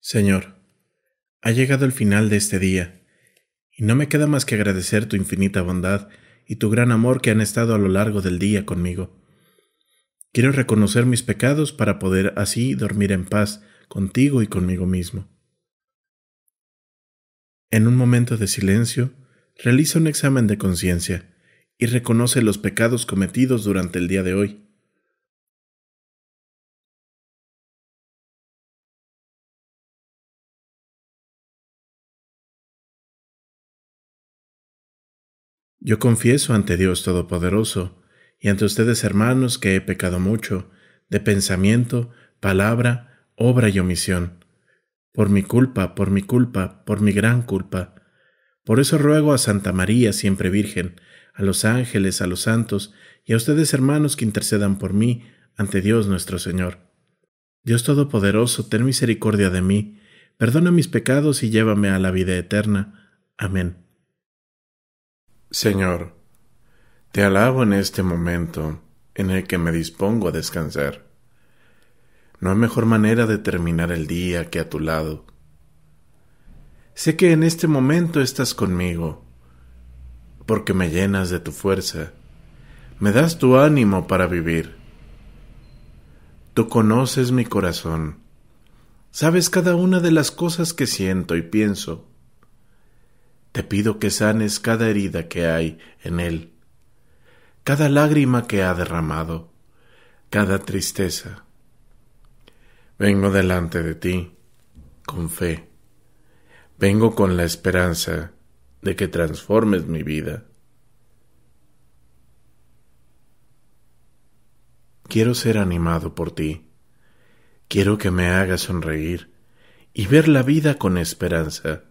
Señor, ha llegado el final de este día, y no me queda más que agradecer tu infinita bondad y tu gran amor que han estado a lo largo del día conmigo. Quiero reconocer mis pecados para poder así dormir en paz contigo y conmigo mismo. En un momento de silencio, realiza un examen de conciencia y reconoce los pecados cometidos durante el día de hoy. Yo confieso ante Dios Todopoderoso y ante ustedes hermanos que he pecado mucho, de pensamiento, palabra, obra y omisión. Por mi culpa, por mi culpa, por mi gran culpa. Por eso ruego a Santa María, siempre Virgen, a los ángeles, a los santos, y a ustedes hermanos que intercedan por mí ante Dios nuestro Señor. Dios Todopoderoso, ten misericordia de mí, perdona mis pecados y llévame a la vida eterna. Amén. Señor, te alabo en este momento en el que me dispongo a descansar. No hay mejor manera de terminar el día que a tu lado. Sé que en este momento estás conmigo, porque me llenas de tu fuerza, me das tu ánimo para vivir. Tú conoces mi corazón, sabes cada una de las cosas que siento y pienso. Te pido que sanes cada herida que hay en él, cada lágrima que ha derramado, cada tristeza Vengo delante de ti con fe. Vengo con la esperanza de que transformes mi vida. Quiero ser animado por ti. Quiero que me hagas sonreír y ver la vida con esperanza.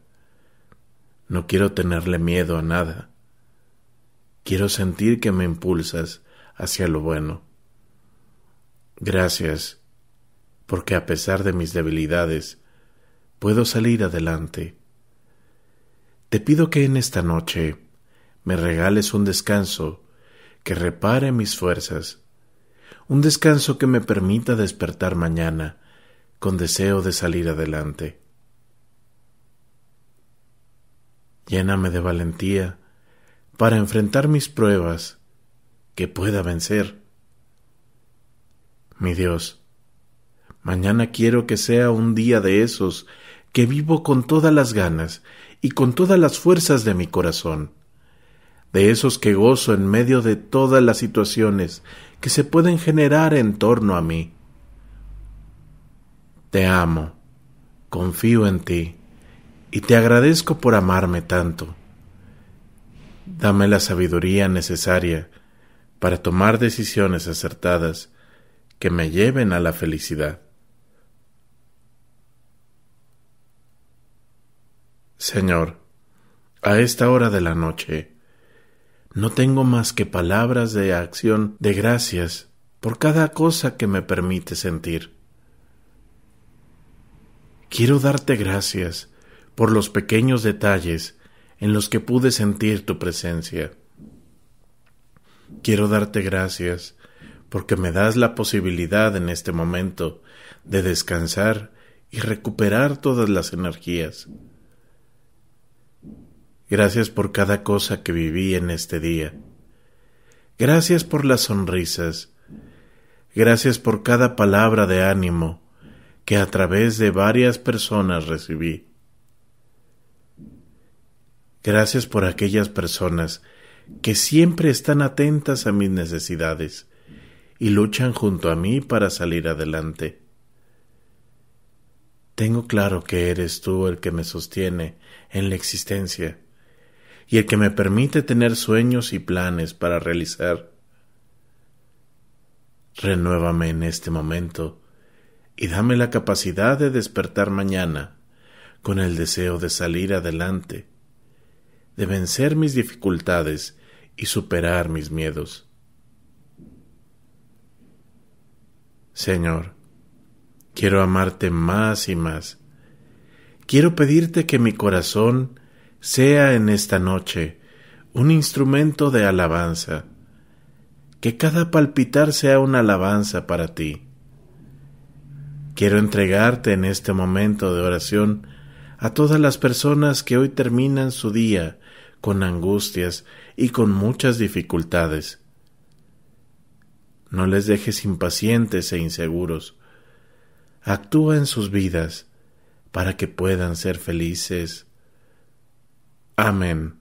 No quiero tenerle miedo a nada. Quiero sentir que me impulsas hacia lo bueno. Gracias porque a pesar de mis debilidades, puedo salir adelante. Te pido que en esta noche me regales un descanso que repare mis fuerzas, un descanso que me permita despertar mañana con deseo de salir adelante. Lléname de valentía para enfrentar mis pruebas que pueda vencer. Mi Dios, Mañana quiero que sea un día de esos que vivo con todas las ganas y con todas las fuerzas de mi corazón, de esos que gozo en medio de todas las situaciones que se pueden generar en torno a mí. Te amo, confío en ti y te agradezco por amarme tanto. Dame la sabiduría necesaria para tomar decisiones acertadas que me lleven a la felicidad. Señor, a esta hora de la noche, no tengo más que palabras de acción de gracias por cada cosa que me permite sentir. Quiero darte gracias por los pequeños detalles en los que pude sentir tu presencia. Quiero darte gracias porque me das la posibilidad en este momento de descansar y recuperar todas las energías. Gracias por cada cosa que viví en este día. Gracias por las sonrisas. Gracias por cada palabra de ánimo que a través de varias personas recibí. Gracias por aquellas personas que siempre están atentas a mis necesidades y luchan junto a mí para salir adelante. Tengo claro que eres tú el que me sostiene en la existencia y el que me permite tener sueños y planes para realizar. Renuévame en este momento y dame la capacidad de despertar mañana con el deseo de salir adelante, de vencer mis dificultades y superar mis miedos. Señor, quiero amarte más y más. Quiero pedirte que mi corazón sea en esta noche un instrumento de alabanza, que cada palpitar sea una alabanza para ti. Quiero entregarte en este momento de oración a todas las personas que hoy terminan su día con angustias y con muchas dificultades. No les dejes impacientes e inseguros. Actúa en sus vidas para que puedan ser felices. Amén.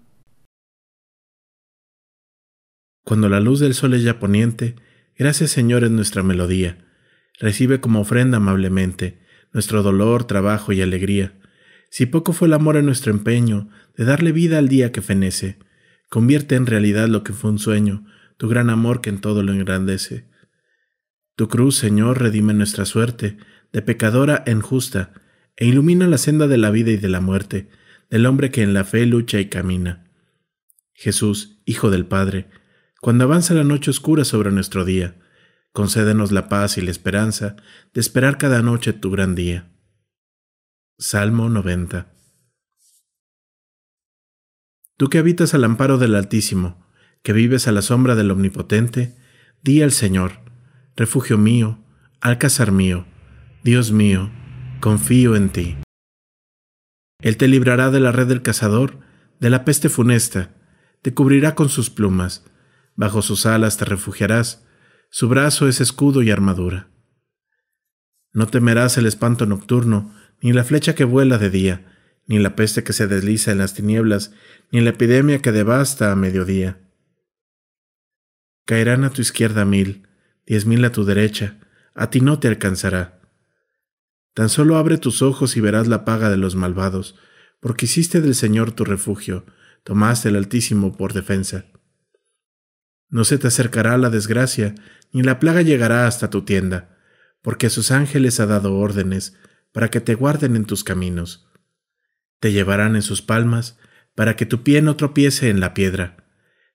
Cuando la luz del sol es ya poniente, gracias Señor es nuestra melodía. Recibe como ofrenda amablemente nuestro dolor, trabajo y alegría. Si poco fue el amor en nuestro empeño de darle vida al día que fenece, convierte en realidad lo que fue un sueño, tu gran amor que en todo lo engrandece. Tu cruz, Señor, redime nuestra suerte, de pecadora en justa, e ilumina la senda de la vida y de la muerte, el hombre que en la fe lucha y camina. Jesús, Hijo del Padre, cuando avanza la noche oscura sobre nuestro día, concédenos la paz y la esperanza de esperar cada noche tu gran día. Salmo 90 Tú que habitas al amparo del Altísimo, que vives a la sombra del Omnipotente, di al Señor, refugio mío, alcázar mío, Dios mío, confío en ti. Él te librará de la red del cazador, de la peste funesta, te cubrirá con sus plumas, bajo sus alas te refugiarás, su brazo es escudo y armadura. No temerás el espanto nocturno, ni la flecha que vuela de día, ni la peste que se desliza en las tinieblas, ni la epidemia que devasta a mediodía. Caerán a tu izquierda mil, diez mil a tu derecha, a ti no te alcanzará. Tan solo abre tus ojos y verás la paga de los malvados, porque hiciste del Señor tu refugio, tomaste el Altísimo por defensa. No se te acercará la desgracia, ni la plaga llegará hasta tu tienda, porque sus ángeles ha dado órdenes para que te guarden en tus caminos. Te llevarán en sus palmas, para que tu pie no tropiece en la piedra.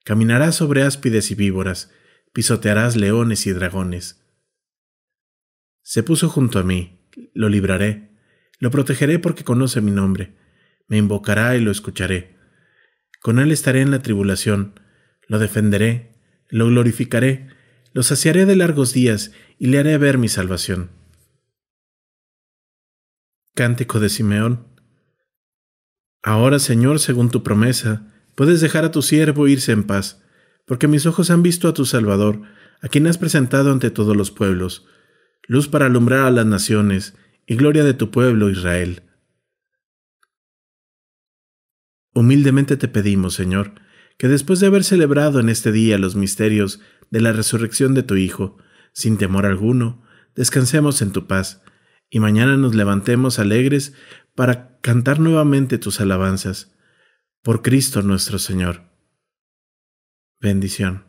Caminarás sobre áspides y víboras, pisotearás leones y dragones. Se puso junto a mí, lo libraré. Lo protegeré porque conoce mi nombre. Me invocará y lo escucharé. Con él estaré en la tribulación. Lo defenderé. Lo glorificaré. Lo saciaré de largos días y le haré ver mi salvación. Cántico de Simeón. Ahora, Señor, según tu promesa, puedes dejar a tu siervo irse en paz, porque mis ojos han visto a tu Salvador, a quien has presentado ante todos los pueblos luz para alumbrar a las naciones, y gloria de tu pueblo Israel. Humildemente te pedimos, Señor, que después de haber celebrado en este día los misterios de la resurrección de tu Hijo, sin temor alguno, descansemos en tu paz, y mañana nos levantemos alegres para cantar nuevamente tus alabanzas. Por Cristo nuestro Señor. Bendición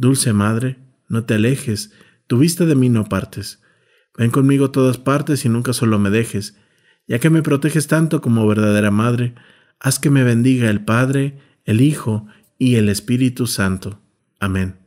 Dulce Madre, no te alejes, tu vista de mí no partes. Ven conmigo todas partes y nunca solo me dejes, ya que me proteges tanto como verdadera Madre, haz que me bendiga el Padre, el Hijo y el Espíritu Santo. Amén.